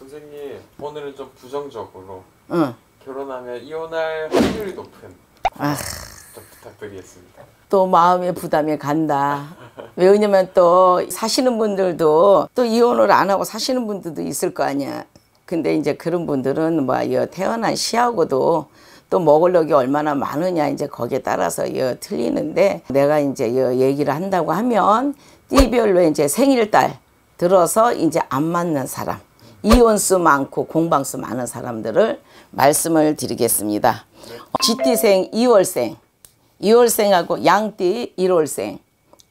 선생님 오늘은 좀 부정적으로 응. 결혼하면 이혼할 확률이 높은 아. 좀 부탁드리겠습니다. 또 마음의 부담이 간다. 왜냐면 또 사시는 분들도 또 이혼을 안 하고 사시는 분들도 있을 거 아니야. 근데 이제 그런 분들은 뭐 태어난 시하고도 또 먹을력이 얼마나 많으냐 이제 거기에 따라서 여 틀리는데 내가 이제 여 얘기를 한다고 하면 띠별로 이제 생일달 들어서 이제 안 맞는 사람 이온수 많고 공방수 많은 사람들을 말씀을 드리겠습니다. 쥐띠생 2월생, 2월생하고 양띠 1월생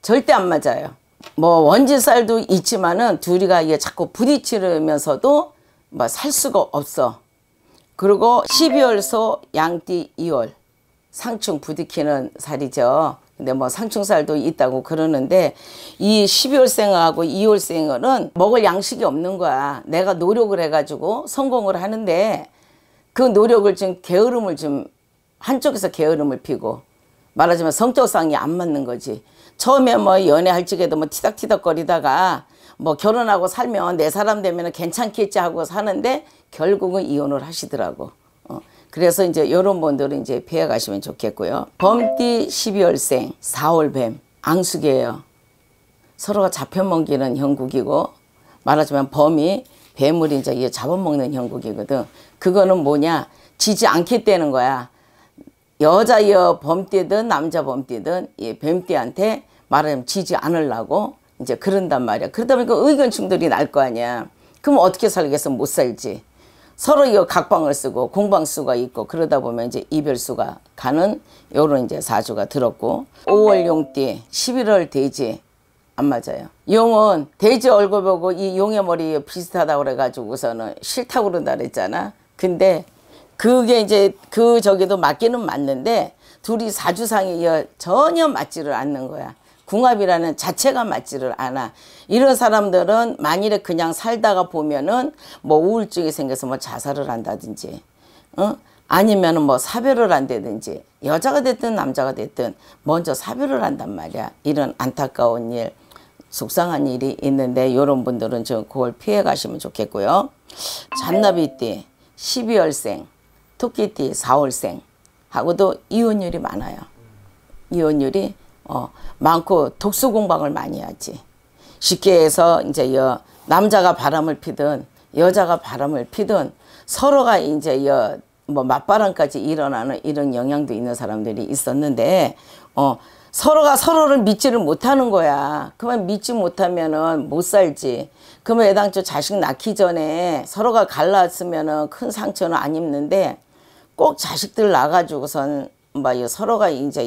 절대 안 맞아요. 뭐 원진살도 있지만은 둘이가 이게 자꾸 부딪히면서도 뭐 살 수가 없어. 그리고 12월소 양띠 2월 상충 부딪히는 살이죠. 근데 뭐 상충살도 있다고 그러는데 이 12월생하고 2월생은 먹을 양식이 없는 거야. 내가 노력을 해가지고 성공을 하는데 그 노력을 좀 게으름을 좀 한쪽에서 게으름을 피고 말하자면 성적상이안 맞는 거지. 처음에 뭐 연애할 적에도 뭐 티닥티닥거리다가 뭐 결혼하고 살면 내 사람 되면 괜찮겠지 하고 사는데 결국은 이혼을 하시더라고. 그래서 이제 이런 분들은 이제 피해 가시면 좋겠고요. 범띠 12월생 4월 뱀 앙숙이에요. 서로가 잡혀먹기는 형국이고 말하자면 범이 뱀을 이제 잡아먹는 형국이거든. 그거는 뭐냐 지지 않게 되는 거야. 여자여 범띠든 남자 범띠든 이 뱀띠한테 말하자면 지지 않으려고 이제 그런단 말이야. 그러다 보니까 의견 충돌이 날 거 아니야. 그럼 어떻게 살겠어? 못 살지. 서로 이거 각방을 쓰고 공방수가 있고 그러다 보면 이제 이별수가 가는 요런 이제 사주가 들었고 5월 용띠 11월 돼지 안 맞아요. 용은 돼지 얼굴 보고 이 용의 머리 비슷하다고 그래가지고서는 싫다고 그런다 그랬잖아. 근데 그게 이제 그 저기도 맞기는 맞는데 둘이 사주상에 전혀 맞지를 않는 거야. 궁합이라는 자체가 맞지를 않아. 이런 사람들은 만일에 그냥 살다가 보면은 뭐 우울증이 생겨서 뭐 자살을 한다든지, 어? 아니면은 뭐 사별을 한다든지, 여자가 됐든 남자가 됐든 먼저 사별을 한단 말이야. 이런 안타까운 일, 속상한 일이 있는데 요런 분들은 좀 그걸 피해 가시면 좋겠고요. 잔나비띠, 12월생, 토끼띠, 4월생 하고도 이혼율이 많아요. 이혼율이 어, 많고 독서 공방을 많이 하지. 쉽게 해서 이제 여, 남자가 바람을 피든 여자가 바람을 피든 서로가 이제 여, 뭐 맞바람까지 일어나는 이런 영향도 있는 사람들이 있었는데 어, 서로가 서로를 믿지를 못하는 거야. 그만 믿지 못하면은 못 살지. 그러면 애당초 자식 낳기 전에 서로가 갈라으면은 왔큰 상처는 안 입는데 꼭 자식들 낳아가지고선 막 뭐 서로가 이제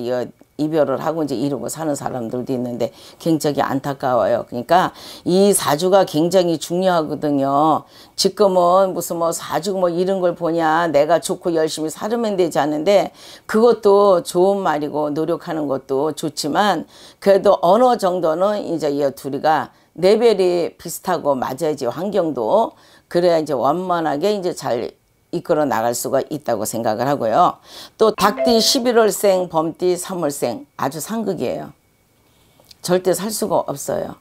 이별을 하고 이제 이러고 사는 사람들도 있는데 굉장히 안타까워요. 그러니까 이 사주가 굉장히 중요하거든요. 지금은 무슨 뭐 사주 뭐 이런 걸 보냐 내가 좋고 열심히 살으면 되지 않는데 그것도 좋은 말이고 노력하는 것도 좋지만 그래도 어느 정도는 이제 이 둘이가 레벨이 비슷하고 맞아야지 환경도 그래야 이제 원만하게 이제 잘 이끌어 나갈 수가 있다고 생각을 하고요. 또 닭띠 11월생, 범띠 3월생 아주 상극이에요. 절대 살 수가 없어요.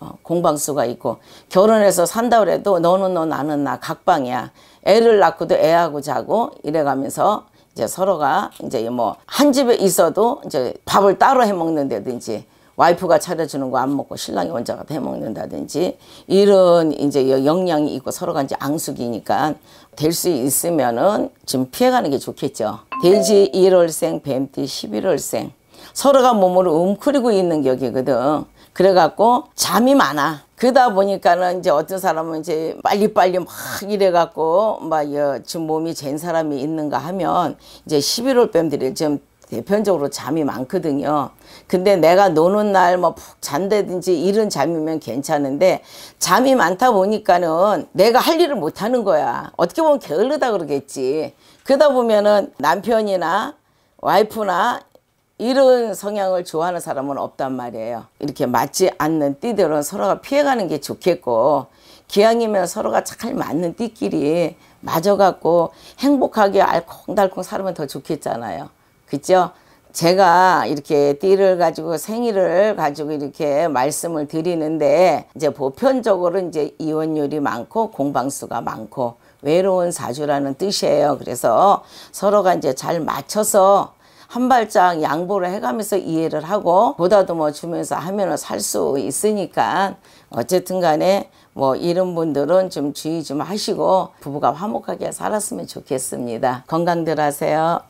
어, 공방수가 있고 결혼해서 산다 그래도 너는 너 나는 나 각방이야. 애를 낳고도 애하고 자고 이래가면서 이제 서로가 이제 뭐 한 집에 있어도 이제 밥을 따로 해 먹는다든지 와이프가 차려주는 거 안 먹고 신랑이 혼자가 대먹는다든지 이런 이제 영향이 있고 서로가 이제 앙숙이니까 될 수 있으면은 지금 피해가는 게 좋겠죠. 돼지 1월생, 뱀띠 11월생 서로가 몸으로 움크리고 있는 격이거든. 그래갖고 잠이 많아. 그러다 보니까는 이제 어떤 사람은 이제 빨리빨리 막 이래갖고 막 지금 몸이 잰 사람이 있는가 하면 이제 11월 뱀들이 지금 대표적으로 잠이 많거든요. 근데 내가 노는 날 뭐 푹 잔다든지 이런 잠이면 괜찮은데 잠이 많다 보니까는 내가 할 일을 못 하는 거야. 어떻게 보면 게을르다 그러겠지. 그러다 보면은 남편이나 와이프나 이런 성향을 좋아하는 사람은 없단 말이에요. 이렇게 맞지 않는 띠들은 서로가 피해가는 게 좋겠고 기왕이면 서로가 잘 맞는 띠끼리 맞아갖고 행복하게 알콩달콩 살면 더 좋겠잖아요. 그죠? 제가 이렇게 띠를 가지고 생일을 가지고 이렇게 말씀을 드리는데 이제 보편적으로 이제 이혼율이 많고 공방수가 많고 외로운 사주라는 뜻이에요. 그래서 서로가 이제 잘 맞춰서 한 발짝 양보를 해가면서 이해를 하고 보다도 뭐 주면서 하면살 수 있으니까 어쨌든 간에 뭐 이런 분들은 좀 주의 좀 하시고 부부가 화목하게 살았으면 좋겠습니다. 건강들 하세요.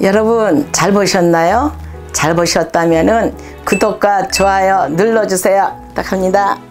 여러분 잘 보셨나요? 잘 보셨다면 구독과 좋아요 눌러주세요. 부탁합니다.